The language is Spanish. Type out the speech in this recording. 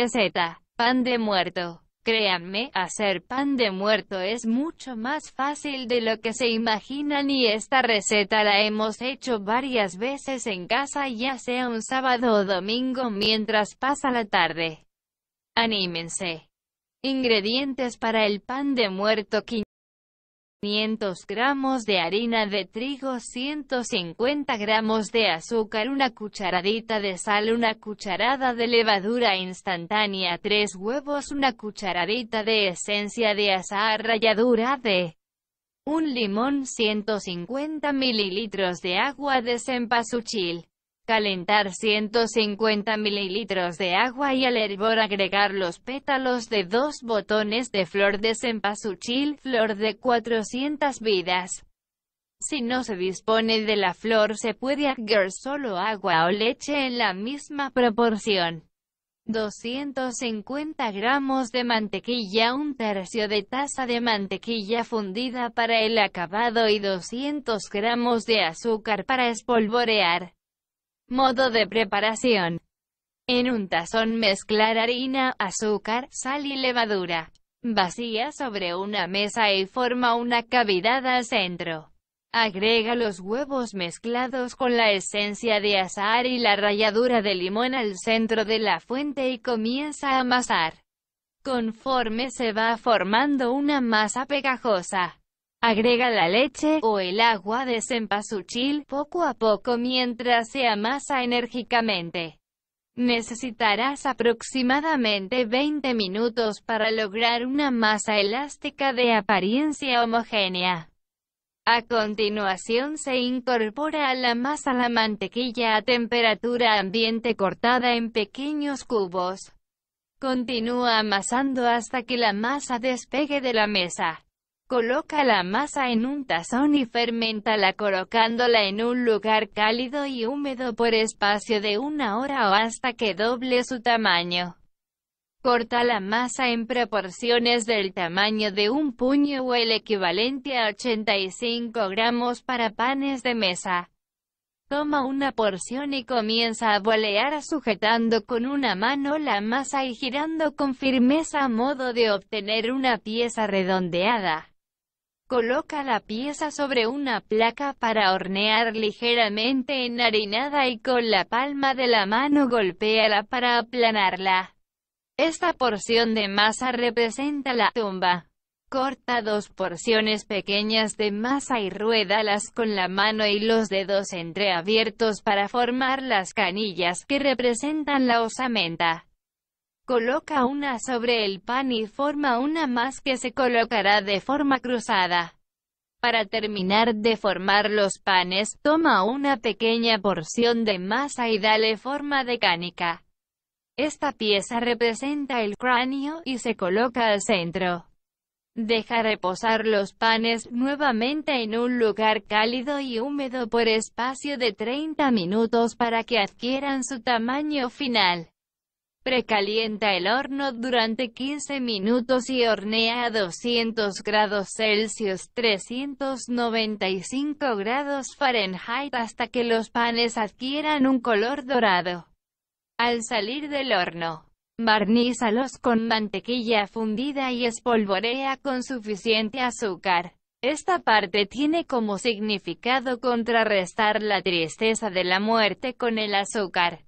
receta. Pan de muerto. Créanme, hacer pan de muerto es mucho más fácil de lo que se imaginan y esta receta la hemos hecho varias veces en casa ya sea un sábado o domingo mientras pasa la tarde. Anímense. Ingredientes para el pan de muerto 500 gramos de harina de trigo, 150 gramos de azúcar, una cucharadita de sal, una cucharada de levadura instantánea, 3 huevos, una cucharadita de esencia de azahar, ralladura de un limón, 150 mililitros de agua de cempasúchil. Calentar 150 mililitros de agua y al hervor agregar los pétalos de dos botones de flor de cempasúchil, flor de 400 vidas. Si no se dispone de la flor se puede agregar solo agua o leche en la misma proporción. 250 gramos de mantequilla, un tercio de taza de mantequilla fundida para el acabado y 200 gramos de azúcar para espolvorear. Modo de preparación. En un tazón mezclar harina, azúcar, sal y levadura. Vacía sobre una mesa y forma una cavidad al centro. Agrega los huevos mezclados con la esencia de azahar y la ralladura de limón al centro de la fuente y comienza a amasar. Conforme se va formando una masa pegajosa, Agrega la leche o el agua de cempasúchil poco a poco mientras se amasa enérgicamente. Necesitarás aproximadamente 20 minutos para lograr una masa elástica de apariencia homogénea. A continuación se incorpora a la masa la mantequilla a temperatura ambiente cortada en pequeños cubos. Continúa amasando hasta que la masa despegue de la mesa. Coloca la masa en un tazón y fermentala colocándola en un lugar cálido y húmedo por espacio de una hora o hasta que doble su tamaño. Corta la masa en proporciones del tamaño de un puño o el equivalente a 85 gramos para panes de mesa. Toma una porción y comienza a bolear sujetando con una mano la masa y girando con firmeza a modo de obtener una pieza redondeada. Coloca la pieza sobre una placa para hornear ligeramente enharinada y con la palma de la mano golpéala para aplanarla. Esta porción de masa representa la tumba. Corta dos porciones pequeñas de masa y ruédalas con la mano y los dedos entreabiertos para formar las canillas que representan la osamenta. Coloca una sobre el pan y forma una más que se colocará de forma cruzada. Para terminar de formar los panes, toma una pequeña porción de masa y dale forma de cánica. Esta pieza representa el cráneo y se coloca al centro. Deja reposar los panes nuevamente en un lugar cálido y húmedo por espacio de 30 minutos para que adquieran su tamaño final. Precalienta el horno durante 15 minutos y hornea a 200 grados Celsius 395 grados Fahrenheit hasta que los panes adquieran un color dorado. Al salir del horno, barnízalos con mantequilla fundida y espolvorea con suficiente azúcar. Esta parte tiene como significado contrarrestar la tristeza de la muerte con el azúcar.